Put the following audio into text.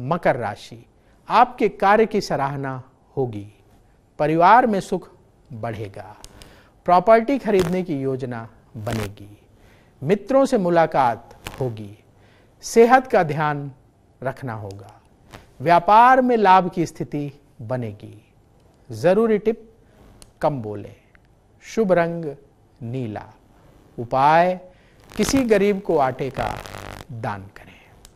मकर राशि आपके कार्य की सराहना होगी परिवार में सुख बढ़ेगा प्रॉपर्टी खरीदने की योजना बनेगी मित्रों से मुलाकात होगी सेहत का ध्यान रखना होगा व्यापार में लाभ की स्थिति बनेगी जरूरी टिप कम बोले शुभ रंग नीला उपाय किसी गरीब को आटे का दान करें